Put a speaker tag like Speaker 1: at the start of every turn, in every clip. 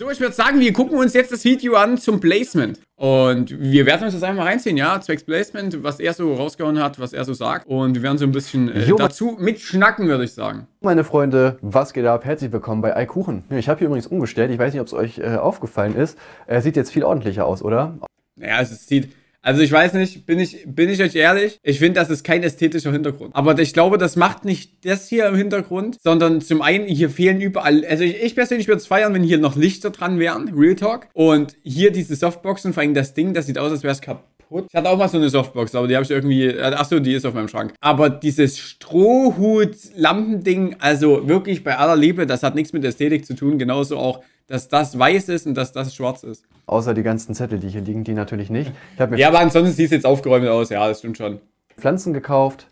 Speaker 1: So, ich würde sagen, wir gucken uns jetzt das Video an zum Placement. Und wir werden uns das einfach reinziehen, ja, zwecks Placement, was er so rausgehauen hat, was er so sagt. Und wir werden so ein bisschen äh, dazu mitschnacken, würde ich sagen.
Speaker 2: Meine Freunde, was geht ab? Herzlich willkommen bei Eikuchen. Ich habe hier übrigens umgestellt, ich weiß nicht, ob es euch äh, aufgefallen ist. Er sieht jetzt viel ordentlicher aus, oder?
Speaker 1: Naja, es sieht also ich weiß nicht, bin ich, bin ich euch ehrlich, ich finde, das ist kein ästhetischer Hintergrund. Aber ich glaube, das macht nicht das hier im Hintergrund, sondern zum einen, hier fehlen überall, also ich, ich persönlich würde es feiern, wenn hier noch Lichter dran wären, Real Talk. Und hier diese Softboxen, vor allem das Ding, das sieht aus, als wäre es kaputt. Ich hatte auch mal so eine Softbox, aber die habe ich irgendwie. Äh, Achso, die ist auf meinem Schrank. Aber dieses Strohhut-Lampending, also wirklich bei aller Liebe, das hat nichts mit Ästhetik zu tun. Genauso auch dass das weiß ist und dass das schwarz ist.
Speaker 2: Außer die ganzen Zettel, die hier liegen, die natürlich nicht. ja, aber ansonsten sieht es
Speaker 1: jetzt aufgeräumt aus, ja, das stimmt schon.
Speaker 2: Pflanzen gekauft,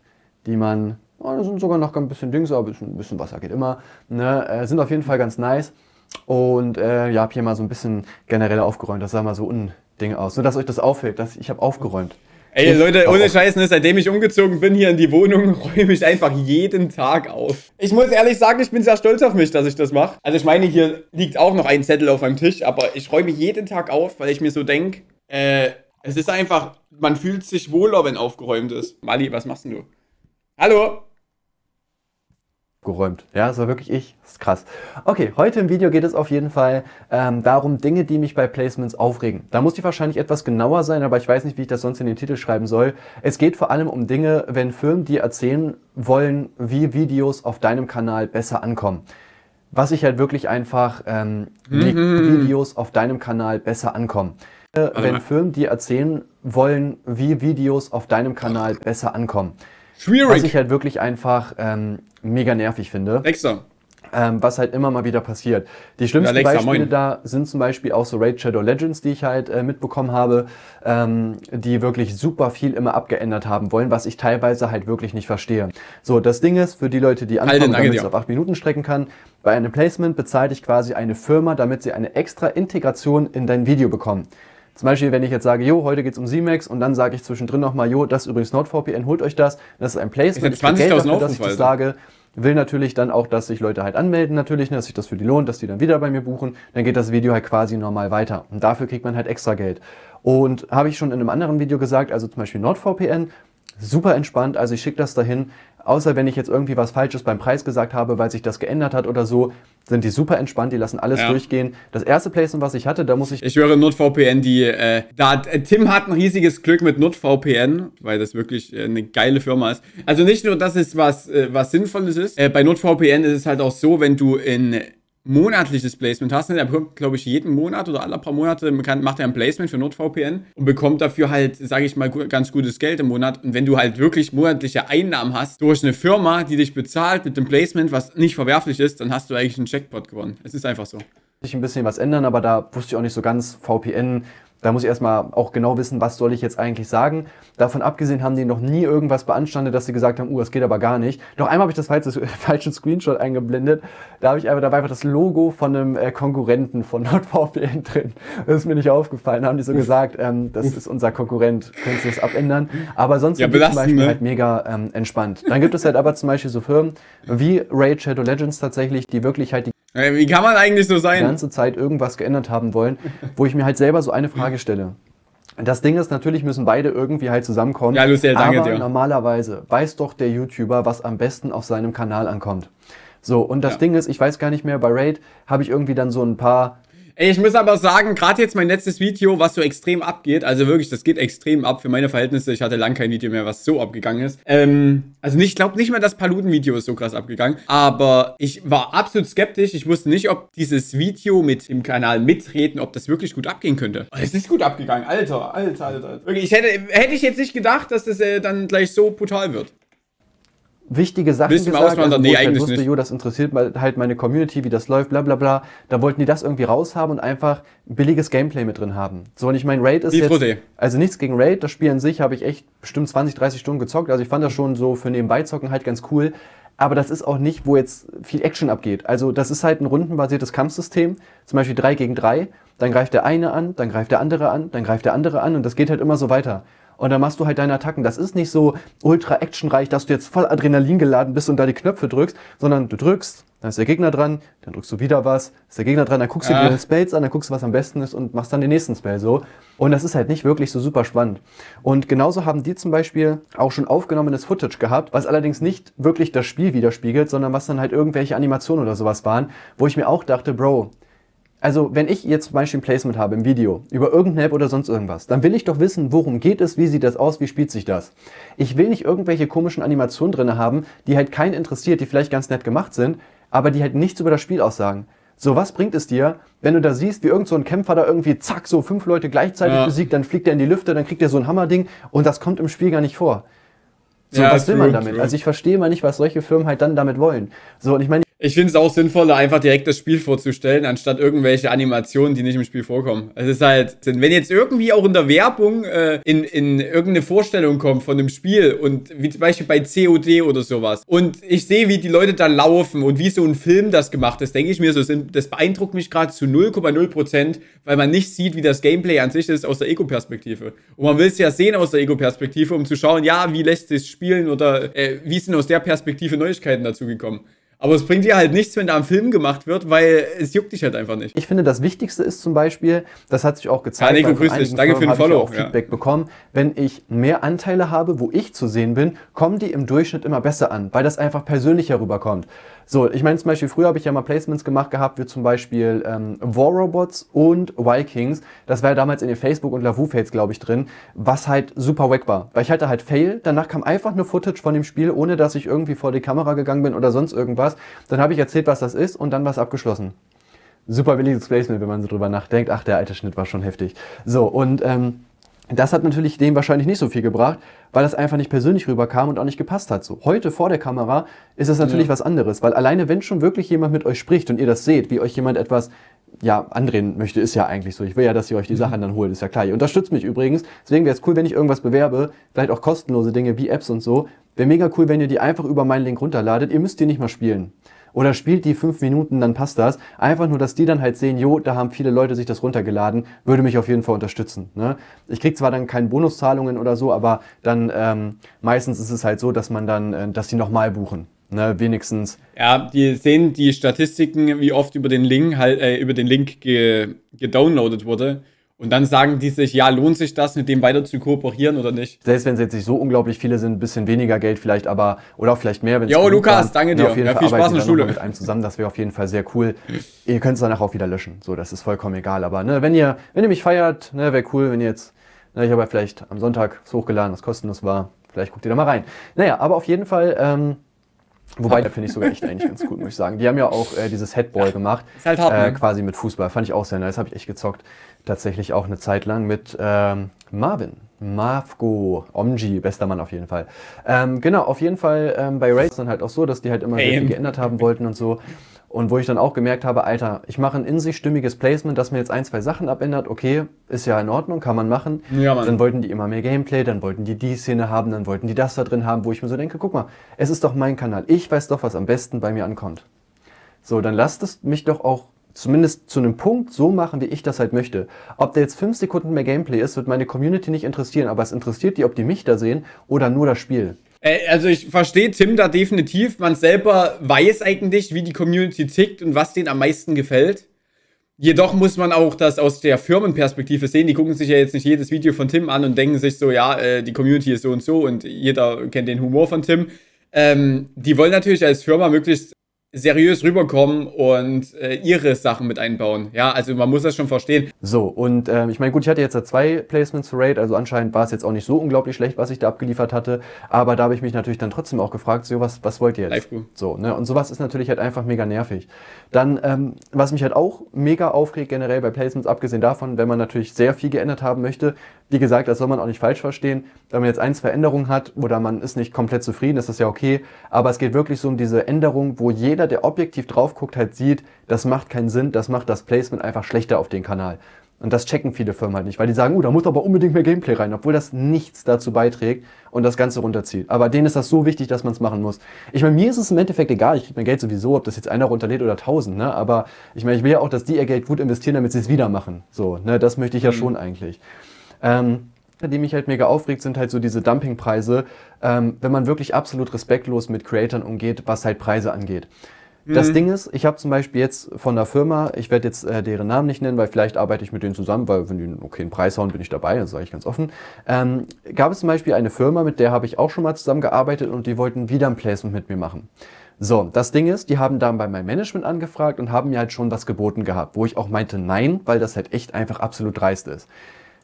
Speaker 2: die man, oh, sind sogar noch ein bisschen Dings, aber ein bisschen Wasser geht immer, ne? äh, sind auf jeden Fall ganz nice. Und äh, ja, habe hier mal so ein bisschen generell aufgeräumt, das sah mal so un Ding aus, nur dass euch das auffällt, dass ich habe aufgeräumt. Ey Leute, ohne
Speaker 1: Scheiße, ne, seitdem ich umgezogen bin hier in die Wohnung, räume ich einfach jeden Tag auf. Ich muss ehrlich sagen, ich bin sehr stolz auf mich, dass ich das mache. Also ich meine, hier liegt auch noch ein Zettel auf meinem Tisch, aber ich räume jeden Tag auf, weil ich mir so denke, äh, es ist einfach, man fühlt sich wohler, wenn aufgeräumt ist. Mali, was machst denn du? Hallo?
Speaker 2: geräumt. Ja, das war wirklich ich. Das ist krass. Okay, heute im Video geht es auf jeden Fall ähm, darum, Dinge, die mich bei Placements aufregen. Da muss ich wahrscheinlich etwas genauer sein, aber ich weiß nicht, wie ich das sonst in den Titel schreiben soll. Es geht vor allem um Dinge, wenn Firmen dir erzählen wollen, wie Videos auf deinem Kanal besser ankommen. Was ich halt wirklich einfach, ähm, mhm. wie mhm. Videos auf deinem Kanal besser ankommen. Äh, wenn Firmen dir erzählen wollen, wie Videos auf deinem Kanal besser ankommen. Schwierig. Was ich halt wirklich einfach ähm, mega nervig finde. Extra. Ähm, was halt immer mal wieder passiert. Die schlimmsten Alexa, Beispiele moin. da sind zum Beispiel auch so Raid Shadow Legends, die ich halt äh, mitbekommen habe, ähm, die wirklich super viel immer abgeändert haben wollen, was ich teilweise halt wirklich nicht verstehe. So, das Ding ist, für die Leute, die halt anfangen, damit es auf acht Minuten strecken kann, bei einem Placement bezahle ich quasi eine Firma, damit sie eine extra Integration in dein Video bekommen. Zum Beispiel, wenn ich jetzt sage, jo, heute geht's um CMAX und dann sage ich zwischendrin nochmal, jo, das ist übrigens NordVPN, holt euch das. Das ist ein Placement. Ich, ich Geld dafür, dass ich das sage. Will natürlich dann auch, dass sich Leute halt anmelden, natürlich, ne, dass sich das für die lohnt, dass die dann wieder bei mir buchen. Dann geht das Video halt quasi normal weiter. Und dafür kriegt man halt extra Geld. Und habe ich schon in einem anderen Video gesagt, also zum Beispiel NordVPN, super entspannt, also ich schicke das dahin. Außer wenn ich jetzt irgendwie was Falsches beim Preis gesagt habe, weil sich das geändert hat oder so, sind die super entspannt, die lassen alles ja. durchgehen. Das erste Placement, was ich hatte, da muss ich.
Speaker 1: Ich höre NordVPN, die. Äh, da, äh, Tim hat ein riesiges Glück mit NordVPN, weil das wirklich äh, eine geile Firma ist. Also nicht nur, dass es was, äh, was Sinnvolles ist. Äh, bei NordVPN ist es halt auch so, wenn du in monatliches Placement hast. Ne? Der bekommt, glaube ich, jeden Monat oder alle paar Monate kann, macht er ein Placement für NordVPN und bekommt dafür halt, sage ich mal, ganz gutes Geld im Monat. Und wenn du halt wirklich monatliche Einnahmen hast durch eine Firma, die dich bezahlt mit dem Placement, was nicht verwerflich ist, dann hast du eigentlich einen Checkpot gewonnen. Es ist einfach so. Sich ein bisschen was ändern,
Speaker 2: aber da wusste ich auch nicht so ganz. VPN da muss ich erstmal auch genau wissen, was soll ich jetzt eigentlich sagen. Davon abgesehen haben die noch nie irgendwas beanstandet, dass sie gesagt haben, uh, das geht aber gar nicht. Noch einmal habe ich das falsche, falschen Screenshot eingeblendet. Da habe ich einfach, da war einfach das Logo von einem äh, Konkurrenten von NordVPN drin. Das ist mir nicht aufgefallen. Da haben die so gesagt, ähm, das ist unser Konkurrent, könntest du das abändern. Aber sonst ja, sind zum Beispiel ne? halt mega ähm, entspannt. Dann gibt es halt aber zum Beispiel so Firmen wie Raid Shadow Legends tatsächlich, die wirklich halt die
Speaker 1: Wie kann man eigentlich so sein? ganze
Speaker 2: Zeit irgendwas geändert haben wollen, wo ich mir halt selber so eine Frage Frage stelle. Das Ding ist, natürlich müssen beide irgendwie halt zusammenkommen. Ja, Lucia, danke aber dir. normalerweise weiß doch der YouTuber, was am besten auf seinem Kanal ankommt. So, und das ja. Ding ist, ich weiß gar nicht mehr, bei Raid habe ich irgendwie dann so ein paar
Speaker 1: Ey, ich muss aber sagen, gerade jetzt mein letztes Video, was so extrem abgeht, also wirklich, das geht extrem ab für meine Verhältnisse. Ich hatte lang kein Video mehr, was so abgegangen ist. Ähm, also nicht, ich glaube nicht mal das Paluten-Video ist so krass abgegangen, aber ich war absolut skeptisch. Ich wusste nicht, ob dieses Video mit dem Kanal mitreden, ob das wirklich gut abgehen könnte. Oh, es ist gut abgegangen, Alter, Alter, Alter. Wirklich, ich hätte, hätte ich jetzt nicht gedacht, dass das äh, dann gleich so brutal wird wichtige Sachen Bist gesagt. Im Ausland, also, nee, ich halt eigentlich wusste, nicht. Jo,
Speaker 2: das interessiert halt meine Community, wie das läuft, bla bla bla. Da wollten die das irgendwie raushaben und einfach billiges Gameplay mit drin haben. So, und ich meine, Raid ist die jetzt, also nichts gegen Raid, das Spiel an sich habe ich echt bestimmt 20, 30 Stunden gezockt. Also ich fand das schon so für nebenbei zocken halt ganz cool. Aber das ist auch nicht, wo jetzt viel Action abgeht. Also das ist halt ein rundenbasiertes Kampfsystem, zum Beispiel drei gegen drei. Dann greift der eine an, dann greift der andere an, dann greift der andere an und das geht halt immer so weiter und dann machst du halt deine Attacken. Das ist nicht so ultra actionreich, dass du jetzt voll Adrenalin geladen bist und da die Knöpfe drückst, sondern du drückst, dann ist der Gegner dran, dann drückst du wieder was, ist der Gegner dran, dann guckst du dir die Spells an, dann guckst du, was am besten ist und machst dann den nächsten Spell so. Und das ist halt nicht wirklich so super spannend. Und genauso haben die zum Beispiel auch schon aufgenommenes Footage gehabt, was allerdings nicht wirklich das Spiel widerspiegelt, sondern was dann halt irgendwelche Animationen oder sowas waren, wo ich mir auch dachte, Bro, also, wenn ich jetzt zum Beispiel ein Placement habe im Video über irgendeine App oder sonst irgendwas, dann will ich doch wissen, worum geht es, wie sieht das aus, wie spielt sich das. Ich will nicht irgendwelche komischen Animationen drin haben, die halt keinen interessiert, die vielleicht ganz nett gemacht sind, aber die halt nichts über das Spiel aussagen. So, was bringt es dir, wenn du da siehst, wie irgend so ein Kämpfer da irgendwie zack, so fünf Leute gleichzeitig ja. besiegt, dann fliegt er in die Lüfte, dann kriegt er so ein Hammerding und das kommt im Spiel gar nicht vor. So, ja, was will man damit? Also
Speaker 1: ich verstehe mal nicht, was solche Firmen halt dann damit wollen. So, und ich meine, ich finde es auch sinnvoller, einfach direkt das Spiel vorzustellen, anstatt irgendwelche Animationen, die nicht im Spiel vorkommen. Es ist halt, wenn jetzt irgendwie auch in der Werbung äh, in, in irgendeine Vorstellung kommt von einem Spiel und wie zum Beispiel bei COD oder sowas und ich sehe, wie die Leute da laufen und wie so ein Film das gemacht ist, denke ich mir so, das beeindruckt mich gerade zu 0,0 weil man nicht sieht, wie das Gameplay an sich ist aus der Ego-Perspektive. Und man will es ja sehen aus der Ego-Perspektive, um zu schauen, ja, wie lässt sich spielen oder äh, wie sind aus der Perspektive Neuigkeiten dazu gekommen. Aber es bringt dir halt nichts, wenn da ein Film gemacht wird, weil es juckt dich halt einfach nicht. Ich
Speaker 2: finde, das Wichtigste ist zum Beispiel, das hat sich
Speaker 1: auch gezeigt, ja, Nico, grüß dich. Danke für den Follow. Ich auch Feedback
Speaker 2: ja. bekommen. Wenn ich mehr Anteile habe, wo ich zu sehen bin, kommen die im Durchschnitt immer besser an, weil das einfach persönlicher rüberkommt. So, ich meine zum Beispiel, früher habe ich ja mal Placements gemacht gehabt, wie zum Beispiel ähm, War Robots und Vikings. Das war ja damals in den Facebook- und Lavu-Fails, glaube ich, drin, was halt super wack war. Weil ich hatte halt Fail, danach kam einfach nur Footage von dem Spiel, ohne dass ich irgendwie vor die Kamera gegangen bin oder sonst irgendwas. Dann habe ich erzählt, was das ist und dann war es abgeschlossen. Super billiges Placement, wenn man so drüber nachdenkt. Ach, der alte Schnitt war schon heftig. So, und... Ähm, das hat natürlich dem wahrscheinlich nicht so viel gebracht, weil das einfach nicht persönlich rüberkam und auch nicht gepasst hat. So heute vor der Kamera ist das natürlich ja. was anderes, weil alleine wenn schon wirklich jemand mit euch spricht und ihr das seht, wie euch jemand etwas ja, andrehen möchte, ist ja eigentlich so. Ich will ja, dass ihr euch die mhm. Sachen dann holt, ist ja klar. Ihr unterstützt mich übrigens. Deswegen wäre es cool, wenn ich irgendwas bewerbe, vielleicht auch kostenlose Dinge wie Apps und so. Wäre mega cool, wenn ihr die einfach über meinen Link runterladet. Ihr müsst die nicht mal spielen oder spielt die fünf Minuten, dann passt das. Einfach nur, dass die dann halt sehen, jo, da haben viele Leute sich das runtergeladen, würde mich auf jeden Fall unterstützen. Ne? Ich krieg zwar dann keine Bonuszahlungen oder so, aber dann ähm, meistens ist es halt so, dass man dann, äh, dass die nochmal buchen. Ne, wenigstens.
Speaker 1: Ja, die sehen die Statistiken, wie oft über den Link halt, äh, über den Link ge gedownloadet wurde. Und dann sagen die sich, ja, lohnt sich das, mit dem weiter zu kooperieren oder nicht?
Speaker 2: Selbst wenn es jetzt nicht so unglaublich viele sind, ein bisschen weniger Geld vielleicht, aber, oder auch vielleicht mehr. Jo, Lukas, danke dir. auf jeden ja, Fall viel Spaß in der Schule. Mit einem zusammen, das wäre auf jeden Fall sehr cool. ihr könnt es danach auch wieder löschen. So, das ist vollkommen egal. Aber ne, wenn ihr, wenn ihr mich feiert, ne, wäre cool, wenn ihr jetzt, ne, ich habe ja vielleicht am Sonntag so hochgeladen, was kostenlos war. Vielleicht guckt ihr da mal rein. Naja, aber auf jeden Fall, ähm, Wobei, da finde ich sogar echt eigentlich ganz gut, muss ich sagen. Die haben ja auch äh, dieses Headball ja, gemacht. Ist halt hart, äh, ne? Quasi mit Fußball. Fand ich auch sehr nice. Habe ich echt gezockt. Tatsächlich auch eine Zeit lang mit ähm, Marvin. Marvko. Omji, bester Mann auf jeden Fall. Ähm, genau, auf jeden Fall ähm, bei Race dann halt auch so, dass die halt immer sehr viel geändert haben wollten und so. Und wo ich dann auch gemerkt habe, Alter, ich mache ein in sich stimmiges Placement, das mir jetzt ein, zwei Sachen abändert. Okay, ist ja in Ordnung, kann man machen. Ja, Mann. Dann wollten die immer mehr Gameplay, dann wollten die die Szene haben, dann wollten die das da drin haben, wo ich mir so denke, guck mal, es ist doch mein Kanal. Ich weiß doch, was am besten bei mir ankommt. So, dann lasst es mich doch auch zumindest zu einem Punkt so machen, wie ich das halt möchte. Ob da jetzt fünf Sekunden mehr Gameplay ist, wird meine Community nicht interessieren, aber es interessiert die, ob die mich da sehen oder nur das Spiel.
Speaker 1: Äh, also ich verstehe Tim da definitiv. Man selber weiß eigentlich, wie die Community tickt und was denen am meisten gefällt. Jedoch muss man auch das aus der Firmenperspektive sehen. Die gucken sich ja jetzt nicht jedes Video von Tim an und denken sich so, ja, äh, die Community ist so und so und jeder kennt den Humor von Tim. Ähm, die wollen natürlich als Firma möglichst seriös rüberkommen und äh, ihre Sachen mit einbauen. Ja, also man muss das schon verstehen. So, und äh, ich meine, gut, ich hatte jetzt da zwei Placements für Raid, also anscheinend war es jetzt auch nicht so unglaublich
Speaker 2: schlecht, was ich da abgeliefert hatte, aber da habe ich mich natürlich dann trotzdem auch gefragt, so, was, was wollt ihr jetzt? So, ne, und sowas ist natürlich halt einfach mega nervig. Dann, ähm, was mich halt auch mega aufregt generell bei Placements, abgesehen davon, wenn man natürlich sehr viel geändert haben möchte, wie gesagt, das soll man auch nicht falsch verstehen, wenn man jetzt ein, zwei Änderungen hat oder man ist nicht komplett zufrieden, ist das ja okay, aber es geht wirklich so um diese Änderung, wo jeder jeder, der objektiv drauf guckt, halt sieht, das macht keinen Sinn, das macht das Placement einfach schlechter auf den Kanal. Und das checken viele Firmen halt nicht, weil die sagen, oh, da muss aber unbedingt mehr Gameplay rein, obwohl das nichts dazu beiträgt und das Ganze runterzieht. Aber denen ist das so wichtig, dass man es machen muss. Ich meine, mir ist es im Endeffekt egal, ich kriege mein Geld sowieso, ob das jetzt einer runterlädt oder tausend, ne? Aber ich meine, ich will ja auch, dass die ihr Geld gut investieren, damit sie es wieder machen. So, ne, das möchte ich ja mhm. schon eigentlich. Ähm, die mich halt mega aufregt, sind halt so diese Dumpingpreise, ähm, wenn man wirklich absolut respektlos mit Creatern umgeht, was halt Preise angeht. Mhm. Das Ding ist, ich habe zum Beispiel jetzt von der Firma, ich werde jetzt äh, deren Namen nicht nennen, weil vielleicht arbeite ich mit denen zusammen, weil wenn die einen okayen Preis hauen, bin ich dabei, das sage ich ganz offen. Ähm, gab es zum Beispiel eine Firma, mit der habe ich auch schon mal zusammengearbeitet und die wollten wieder ein Placement mit mir machen. So, das Ding ist, die haben dann bei meinem Management angefragt und haben mir halt schon was geboten gehabt, wo ich auch meinte nein, weil das halt echt einfach absolut dreist ist.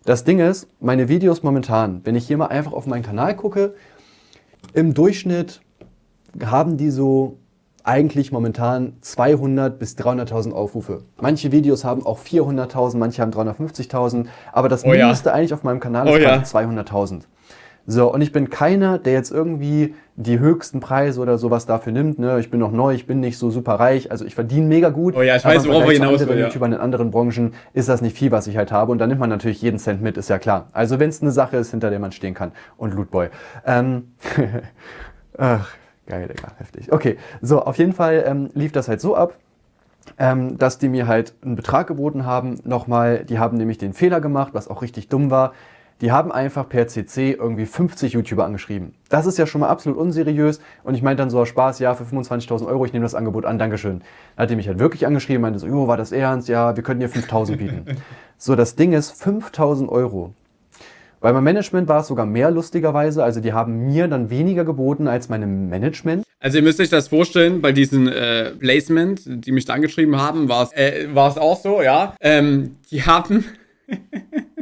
Speaker 2: Das Ding ist, meine Videos momentan, wenn ich hier mal einfach auf meinen Kanal gucke, im Durchschnitt haben die so eigentlich momentan 200 bis 300.000 Aufrufe. Manche Videos haben auch 400.000, manche haben 350.000, aber das oh ja. eigentlich auf meinem Kanal ist oh ja. 200.000. So, und ich bin keiner, der jetzt irgendwie die höchsten Preise oder sowas dafür nimmt. Ne? Ich bin noch neu, ich bin nicht so super reich, also ich verdiene mega gut. Oh ja, ich weiß, worauf wir hinaus will. Ja. YouTuber in anderen Branchen ist das nicht viel, was ich halt habe. Und dann nimmt man natürlich jeden Cent mit, ist ja klar. Also wenn es eine Sache ist, hinter der man stehen kann. Und Lootboy. Ähm, Ach, geil, Digga, heftig. Okay, so, auf jeden Fall ähm, lief das halt so ab. Ähm, dass die mir halt einen Betrag geboten haben. Nochmal, die haben nämlich den Fehler gemacht, was auch richtig dumm war. Die haben einfach per CC irgendwie 50 YouTuber angeschrieben. Das ist ja schon mal absolut unseriös und ich meinte dann so aus Spaß, ja, für 25.000 Euro, ich nehme das Angebot an, Dankeschön. Dann hat die mich halt wirklich angeschrieben, meinte so, jo, war das ernst? Ja, wir könnten dir 5.000 bieten. so, das Ding ist 5.000 Euro. Bei meinem Management war es sogar mehr lustigerweise. Also die haben mir dann weniger geboten als meinem Management.
Speaker 1: Also ihr müsst euch das vorstellen, bei diesen äh, Placement, die mich da angeschrieben haben, war es äh, war's auch so, ja. Ähm, die haben...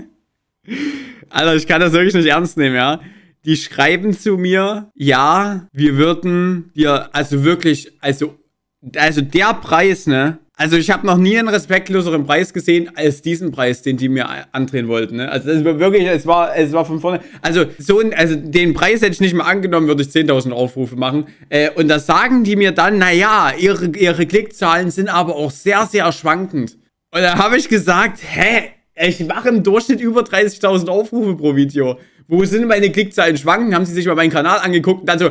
Speaker 1: Alter, also, ich kann das wirklich nicht ernst nehmen, ja. Die schreiben zu mir, ja, wir würden dir, also wirklich, also, also der Preis, ne? Also ich habe noch nie einen respektloseren Preis gesehen als diesen Preis, den die mir andrehen wollten. Ne? Also das war wirklich, es war, es war von vorne. Also so ein, also den Preis hätte ich nicht mehr angenommen, würde ich 10.000 Aufrufe machen. Äh, und da sagen die mir dann, naja, ihre, ihre Klickzahlen sind aber auch sehr, sehr schwankend. Und da habe ich gesagt, hä, ich mache im Durchschnitt über 30.000 Aufrufe pro Video. Wo sind meine Klickzahlen schwanken? Haben Sie sich mal meinen Kanal angeguckt und dann so,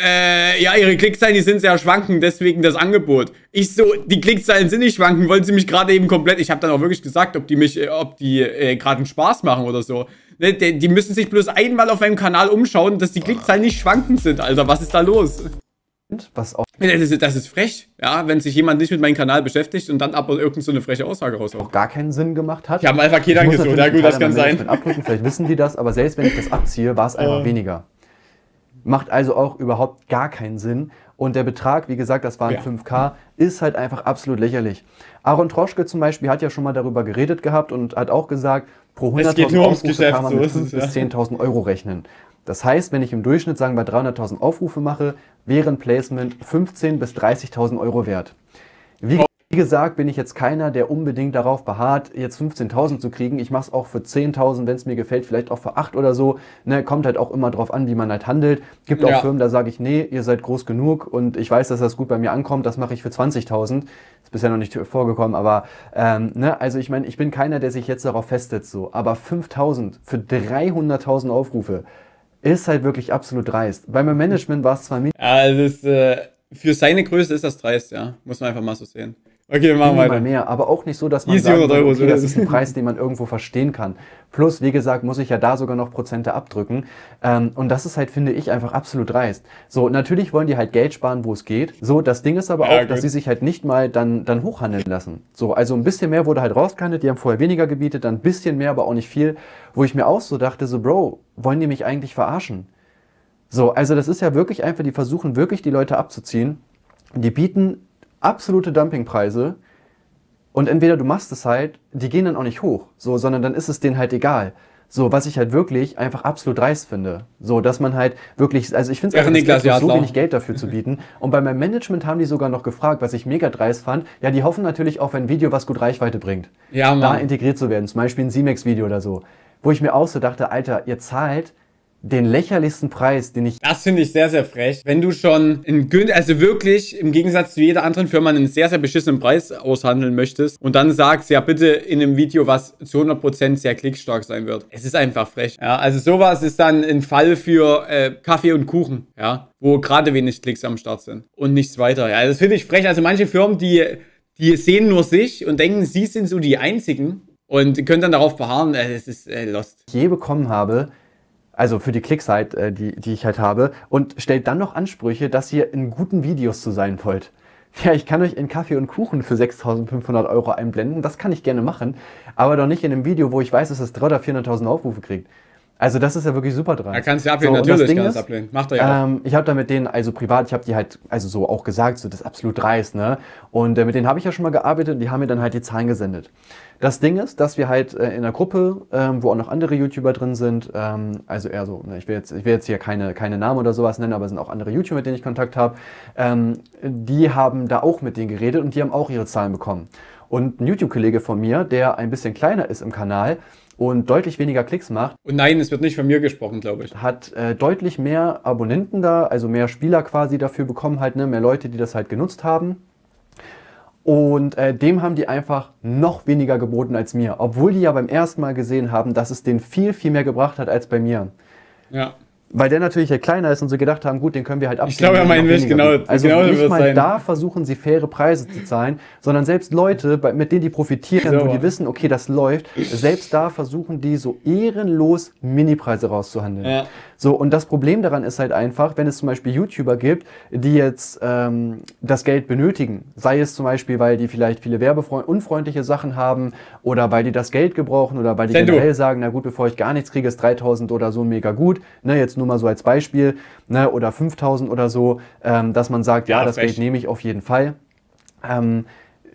Speaker 1: äh, ja, Ihre Klickzahlen, die sind sehr schwanken, deswegen das Angebot. Ich so, die Klickzahlen sind nicht schwanken, wollen Sie mich gerade eben komplett, ich habe dann auch wirklich gesagt, ob die mich, äh, ob die äh, gerade einen Spaß machen oder so. Ne, die, die müssen sich bloß einmal auf meinem Kanal umschauen, dass die Klickzahlen nicht schwanken sind, Alter, was ist da los? Was auch das ist, das ist frech, ja, wenn sich jemand nicht mit meinem Kanal beschäftigt und dann aber irgendeine so freche Aussage raushaut. Auch gar keinen Sinn gemacht hat. Ich habe einfach Kedan gesucht, ja gut, das kann sein.
Speaker 2: Abdrücken. Vielleicht wissen die das, aber selbst wenn ich das abziehe, war es einfach äh. weniger. Macht also auch überhaupt gar keinen Sinn. Und der Betrag, wie gesagt, das waren ja. 5K, ist halt einfach absolut lächerlich. Aaron Troschke zum Beispiel hat ja schon mal darüber geredet gehabt und hat auch gesagt, pro 100.000 Aufrufe kann man mit 5.000 bis 10.000 Euro rechnen. Das heißt, wenn ich im Durchschnitt sagen bei 300.000 Aufrufe mache, wären Placement 15 bis 30.000 Euro wert. Wie oh. wie gesagt, bin ich jetzt keiner, der unbedingt darauf beharrt, jetzt 15.000 zu kriegen. Ich mache es auch für 10.000, wenn es mir gefällt, vielleicht auch für 8 oder so. Ne, kommt halt auch immer drauf an, wie man halt handelt. Gibt auch ja. Firmen, da sage ich, nee, ihr seid groß genug und ich weiß, dass das gut bei mir ankommt, das mache ich für 20.000. Ist bisher noch nicht vorgekommen, aber ähm, ne, also ich meine, ich bin keiner, der sich jetzt darauf festsetzt so. Aber 5.000 für 300.000 Aufrufe, ist halt wirklich absolut dreist. Bei meinem Management war es zwar nicht. Also ist,
Speaker 1: äh, für seine Größe ist das dreist, ja. Muss man einfach mal so sehen. Okay, wir machen weiter. mehr, aber auch nicht so, dass man sagen kann, okay, das ist ein Preis,
Speaker 2: den man irgendwo verstehen kann. Plus, wie gesagt, muss ich ja da sogar noch Prozente abdrücken. Ähm, und das ist halt, finde ich, einfach absolut dreist. So, natürlich wollen die halt Geld sparen, wo es geht. So, das Ding ist aber ja, auch, gut. dass sie sich halt nicht mal dann, dann hochhandeln lassen. So, also ein bisschen mehr wurde halt rausgehandelt. Die haben vorher weniger gebietet, dann ein bisschen mehr, aber auch nicht viel. Wo ich mir auch so dachte, so, Bro, wollen die mich eigentlich verarschen? So, also das ist ja wirklich einfach, die versuchen wirklich, die Leute abzuziehen. Die bieten absolute Dumpingpreise. Und entweder du machst es halt, die gehen dann auch nicht hoch, so, sondern dann ist es denen halt egal. So, was ich halt wirklich einfach absolut reiß finde. So, dass man halt wirklich, also ich finde es einfach so wenig Geld dafür zu bieten. Und bei meinem Management haben die sogar noch gefragt, was ich mega dreist fand. Ja, die hoffen natürlich auf ein Video was gut Reichweite bringt, ja, da integriert zu werden. Zum Beispiel ein Simex-Video oder so. Wo ich mir auch so dachte, Alter, ihr zahlt den lächerlichsten Preis, den ich...
Speaker 1: Das finde ich sehr, sehr frech. Wenn du schon in Gün also wirklich im Gegensatz zu jeder anderen Firma einen sehr, sehr beschissenen Preis aushandeln möchtest und dann sagst, ja bitte in einem Video, was zu 100% sehr klickstark sein wird. Es ist einfach frech. Ja, also sowas ist dann ein Fall für äh, Kaffee und Kuchen, ja, wo gerade wenig Klicks am Start sind und nichts weiter. Ja, das finde ich frech. Also manche Firmen, die, die sehen nur sich und denken, sie sind so die Einzigen und können dann darauf beharren, äh, es ist äh, lost. Ich je bekommen habe, also
Speaker 2: für die Klickzeit, halt, äh, die, die ich halt habe, und stellt dann noch Ansprüche, dass ihr in guten Videos zu sein wollt. Ja, ich kann euch in Kaffee und Kuchen für 6.500 Euro einblenden, das kann ich gerne machen, aber doch nicht in einem Video, wo ich weiß, dass es 300.000 oder 400.000 Aufrufe kriegt. Also das ist ja wirklich super dran. Er kann es ja ablehnen, so, natürlich kann es ablehnen. Macht er ja auch. Ähm, ich habe da mit denen, also privat, ich habe die halt, also so auch gesagt, so das ist absolut dreist, ne? Und äh, mit denen habe ich ja schon mal gearbeitet und die haben mir dann halt die Zahlen gesendet. Das Ding ist, dass wir halt äh, in einer Gruppe, ähm, wo auch noch andere YouTuber drin sind, ähm, also eher so, ne, ich, will jetzt, ich will jetzt hier keine, keine Namen oder sowas nennen, aber es sind auch andere YouTuber, mit denen ich Kontakt habe, ähm, die haben da auch mit denen geredet und die haben auch ihre Zahlen bekommen. Und ein YouTube-Kollege von mir, der ein bisschen kleiner ist im Kanal, und deutlich weniger Klicks macht. Und nein, es wird nicht von mir gesprochen, glaube ich. Hat äh, deutlich mehr Abonnenten da, also mehr Spieler quasi dafür bekommen, halt, ne, mehr Leute, die das halt genutzt haben. Und äh, dem haben die einfach noch weniger geboten als mir, obwohl die ja beim ersten Mal gesehen haben, dass es den viel, viel mehr gebracht hat als bei mir. Ja weil der natürlich ja kleiner ist und so gedacht haben, gut, den können wir halt abgeben. Ich glaube, er meint nicht genau. Also genau nicht mal sein. da versuchen sie faire Preise zu zahlen, sondern selbst Leute, mit denen die profitieren, wo die wissen, okay, das läuft, selbst da versuchen die so ehrenlos Minipreise rauszuhandeln. Ja. So, und das Problem daran ist halt einfach, wenn es zum Beispiel YouTuber gibt, die jetzt ähm, das Geld benötigen, sei es zum Beispiel, weil die vielleicht viele werbeunfreundliche Sachen haben oder weil die das Geld gebrauchen oder weil die Denn generell sagen, na gut, bevor ich gar nichts kriege, ist 3000 oder so mega gut, ne, jetzt nur mal so als Beispiel, ne, oder 5000 oder so, ähm, dass man sagt, ja, ja das recht. Geld nehme ich auf jeden Fall. Ähm,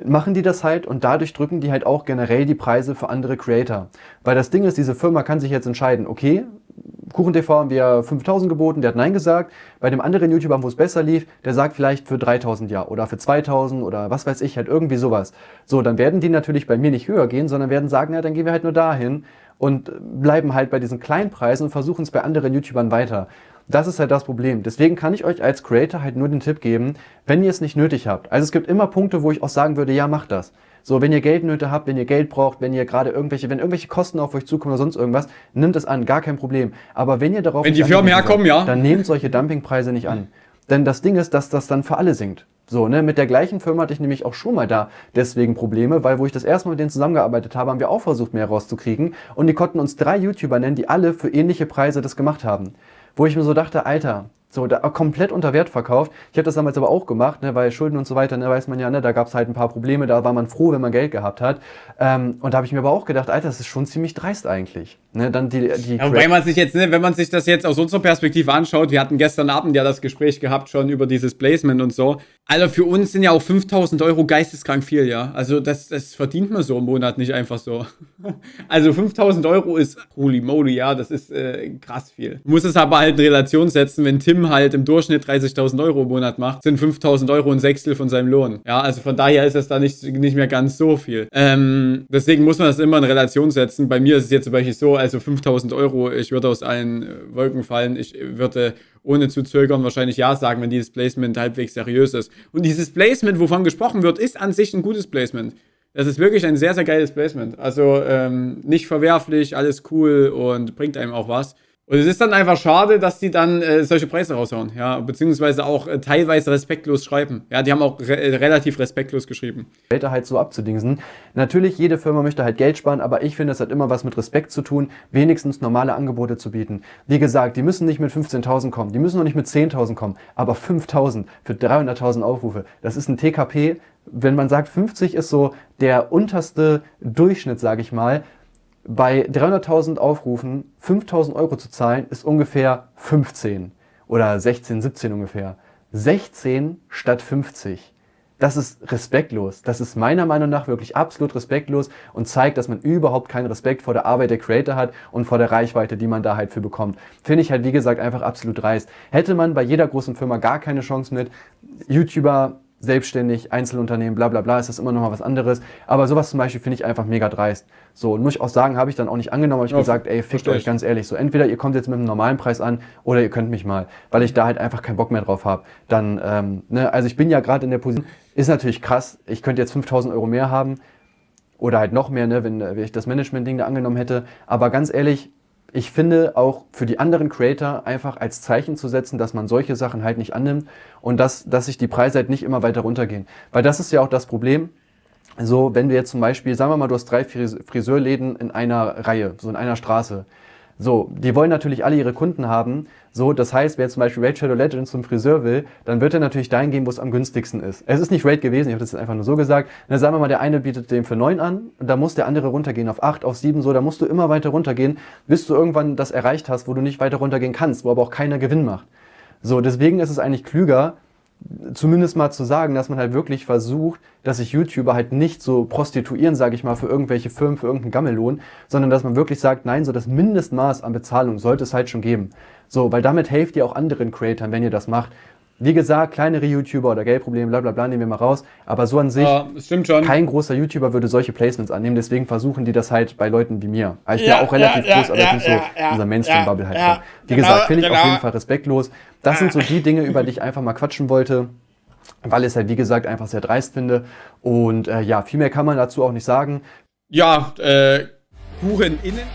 Speaker 2: machen die das halt und dadurch drücken die halt auch generell die Preise für andere Creator. Weil das Ding ist, diese Firma kann sich jetzt entscheiden, okay, KuchenTV haben wir 5000 geboten, der hat Nein gesagt. Bei dem anderen YouTuber, wo es besser lief, der sagt vielleicht für 3000 ja oder für 2000 oder was weiß ich, halt irgendwie sowas. So, dann werden die natürlich bei mir nicht höher gehen, sondern werden sagen, ja, dann gehen wir halt nur dahin und bleiben halt bei diesen kleinen Preisen und versuchen es bei anderen YouTubern weiter. Das ist halt das Problem. Deswegen kann ich euch als Creator halt nur den Tipp geben, wenn ihr es nicht nötig habt. Also es gibt immer Punkte, wo ich auch sagen würde, ja, macht das. So, wenn ihr Geldnöte habt, wenn ihr Geld braucht, wenn ihr gerade irgendwelche, wenn irgendwelche Kosten auf euch zukommen oder sonst irgendwas, nimmt es an, gar kein Problem. Aber wenn ihr darauf wenn die Firmen herkommen, ja, dann nehmt solche Dumpingpreise nicht an. Denn das Ding ist, dass das dann für alle sinkt. So, ne, mit der gleichen Firma hatte ich nämlich auch schon mal da deswegen Probleme, weil wo ich das erste Mal mit denen zusammengearbeitet habe, haben wir auch versucht, mehr rauszukriegen und die konnten uns drei YouTuber nennen, die alle für ähnliche Preise das gemacht haben wo ich mir so dachte, Alter, so, da äh, komplett unter Wert verkauft. Ich habe das damals aber auch gemacht, ne, weil Schulden und so weiter, ne, weiß man ja, ne, da gab es halt ein paar Probleme, da war man froh, wenn man Geld gehabt hat. Ähm, und da habe ich mir aber auch gedacht, Alter, das ist schon ziemlich dreist eigentlich. Ne, dann die, äh, die ja, wobei man sich
Speaker 1: jetzt, ne, wenn man sich das jetzt aus unserer Perspektive anschaut, wir hatten gestern Abend ja das Gespräch gehabt schon über dieses Placement und so. Alter, für uns sind ja auch 5000 Euro geisteskrank viel, ja. Also das, das verdient man so im Monat nicht einfach so. also 5000 Euro ist, holy moly, ja, das ist äh, krass viel. Muss es aber halt in Relation setzen, wenn Tim halt im Durchschnitt 30.000 Euro im Monat macht, sind 5.000 Euro ein Sechstel von seinem Lohn. Ja, also von daher ist das da nicht, nicht mehr ganz so viel. Ähm, deswegen muss man das immer in Relation setzen. Bei mir ist es jetzt zum Beispiel so, also 5.000 Euro, ich würde aus allen äh, Wolken fallen, ich würde ohne zu zögern wahrscheinlich Ja sagen, wenn dieses Placement halbwegs seriös ist. Und dieses Placement, wovon gesprochen wird, ist an sich ein gutes Placement. Das ist wirklich ein sehr, sehr geiles Placement. Also ähm, nicht verwerflich, alles cool und bringt einem auch was. Und es ist dann einfach schade, dass die dann äh, solche Preise raushauen, ja, beziehungsweise auch äh, teilweise respektlos schreiben. Ja, die haben auch re äh, relativ respektlos geschrieben.
Speaker 2: Später halt so abzudingsen. Natürlich, jede Firma möchte halt Geld sparen, aber ich finde, es hat immer was mit Respekt zu tun, wenigstens normale Angebote zu bieten. Wie gesagt, die müssen nicht mit 15.000 kommen, die müssen auch nicht mit 10.000 kommen, aber 5.000 für 300.000 Aufrufe, das ist ein TKP. Wenn man sagt, 50 ist so der unterste Durchschnitt, sage ich mal, bei 300.000 Aufrufen 5.000 Euro zu zahlen, ist ungefähr 15 oder 16, 17 ungefähr. 16 statt 50. Das ist respektlos. Das ist meiner Meinung nach wirklich absolut respektlos und zeigt, dass man überhaupt keinen Respekt vor der Arbeit der Creator hat und vor der Reichweite, die man da halt für bekommt. Finde ich halt, wie gesagt, einfach absolut dreist. Hätte man bei jeder großen Firma gar keine Chance mit, YouTuber selbstständig, Einzelunternehmen, bla bla bla, ist das immer noch mal was anderes. Aber sowas zum Beispiel finde ich einfach mega dreist. So, muss ich auch sagen, habe ich dann auch nicht angenommen, habe ich ja, oh, gesagt, ey, fickt euch ganz ehrlich. So, entweder ihr kommt jetzt mit einem normalen Preis an oder ihr könnt mich mal, weil ich da halt einfach keinen Bock mehr drauf habe. Dann, ähm, ne, also ich bin ja gerade in der Position, ist natürlich krass, ich könnte jetzt 5000 Euro mehr haben oder halt noch mehr, ne, wenn, wenn ich das Management-Ding da angenommen hätte. Aber ganz ehrlich, ich finde auch für die anderen Creator einfach als Zeichen zu setzen, dass man solche Sachen halt nicht annimmt und dass, dass sich die Preise halt nicht immer weiter runtergehen. Weil das ist ja auch das Problem. So, wenn wir jetzt zum Beispiel, sagen wir mal, du hast drei Friseurläden in einer Reihe, so in einer Straße. So, die wollen natürlich alle ihre Kunden haben. So, das heißt, wer zum Beispiel Raid Shadow Legends zum Friseur will, dann wird er natürlich dahin gehen, wo es am günstigsten ist. Es ist nicht Raid gewesen, ich habe das jetzt einfach nur so gesagt. Dann sagen wir mal, der eine bietet dem für neun an, da muss der andere runtergehen auf acht, auf sieben, so, da musst du immer weiter runtergehen, bis du irgendwann das erreicht hast, wo du nicht weiter runtergehen kannst, wo aber auch keiner Gewinn macht. So, deswegen ist es eigentlich klüger, zumindest mal zu sagen, dass man halt wirklich versucht, dass sich YouTuber halt nicht so prostituieren, sage ich mal, für irgendwelche Firmen, für irgendeinen Gammellohn, sondern dass man wirklich sagt, nein, so das Mindestmaß an Bezahlung sollte es halt schon geben. So, weil damit helft ihr auch anderen Creatern, wenn ihr das macht. Wie gesagt, kleinere YouTuber oder Geldprobleme, bla bla bla, nehmen wir mal raus. Aber so an sich, ja, kein großer YouTuber würde solche Placements annehmen. Deswegen versuchen die das halt bei Leuten wie mir. ich ja, bin ja auch relativ ja, groß, allerdings so in dieser Mainstream-Bubble halt. Drin. Wie genau, gesagt, finde ich genau. auf jeden Fall respektlos. Das sind so die Dinge, über die ich einfach mal quatschen wollte weil ich es halt, wie gesagt, einfach sehr dreist finde. Und äh, ja, viel mehr kann man dazu auch nicht sagen. Ja,
Speaker 1: äh, Kuchen innen.